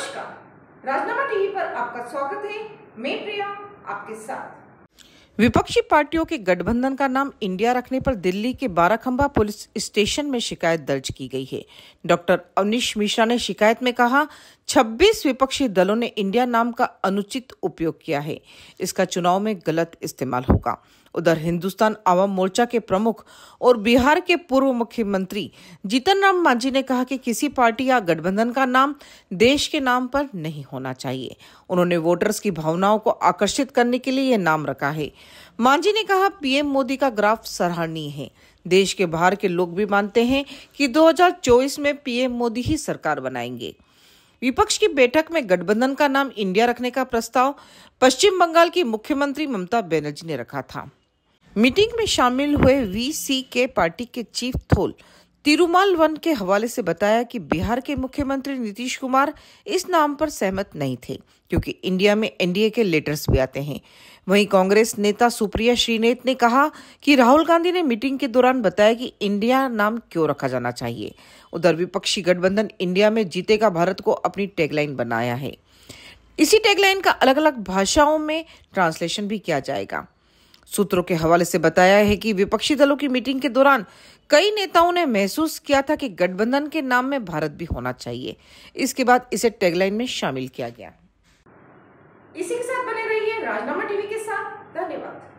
नमस्कार राजनामा टीवी पर आपका स्वागत है मैं प्रिया आपके साथ विपक्षी पार्टियों के गठबंधन का नाम इंडिया रखने पर दिल्ली के बाराखंबा पुलिस स्टेशन में शिकायत दर्ज की गई है डॉक्टर अवनीश मिश्रा ने शिकायत में कहा 26 विपक्षी दलों ने इंडिया नाम का अनुचित उपयोग किया है इसका चुनाव में गलत इस्तेमाल होगा उधर हिंदुस्तान आवाम मोर्चा के प्रमुख और बिहार के पूर्व मुख्यमंत्री जीतन राम मांझी ने कहा कि किसी पार्टी या गठबंधन का नाम देश के नाम पर नहीं होना चाहिए उन्होंने वोटर्स की भावनाओं को आकर्षित करने के लिए यह नाम रखा है मांझी ने कहा पीएम मोदी का ग्राफ सराहनीय है देश के बाहर के लोग भी मानते हैं कि 2024 में पीएम मोदी ही सरकार बनाएंगे विपक्ष की बैठक में गठबंधन का नाम इंडिया रखने का प्रस्ताव पश्चिम बंगाल की मुख्यमंत्री ममता बनर्जी ने रखा था मीटिंग में शामिल हुए वी सी के पार्टी के चीफ थोल तिरुमाल वन के हवाले से बताया कि बिहार के मुख्यमंत्री नीतीश कुमार इस नाम पर सहमत नहीं थे क्योंकि इंडिया में एनडीए के लेटर्स भी आते हैं वहीं कांग्रेस नेता सुप्रिया श्रीनेत ने कहा कि राहुल गांधी ने मीटिंग के दौरान बताया कि इंडिया नाम क्यों रखा जाना चाहिए उधर विपक्षी गठबंधन इंडिया में जीतेगा भारत को अपनी टैगलाइन बनाया है इसी टैगलाइन का अलग अलग भाषाओं में ट्रांसलेशन भी किया जाएगा सूत्रों के हवाले से बताया है कि विपक्षी दलों की मीटिंग के दौरान कई नेताओं ने महसूस किया था कि गठबंधन के नाम में भारत भी होना चाहिए इसके बाद इसे टैगलाइन में शामिल किया गया इसी के साथ बने रहिए राजनामा टीवी के साथ धन्यवाद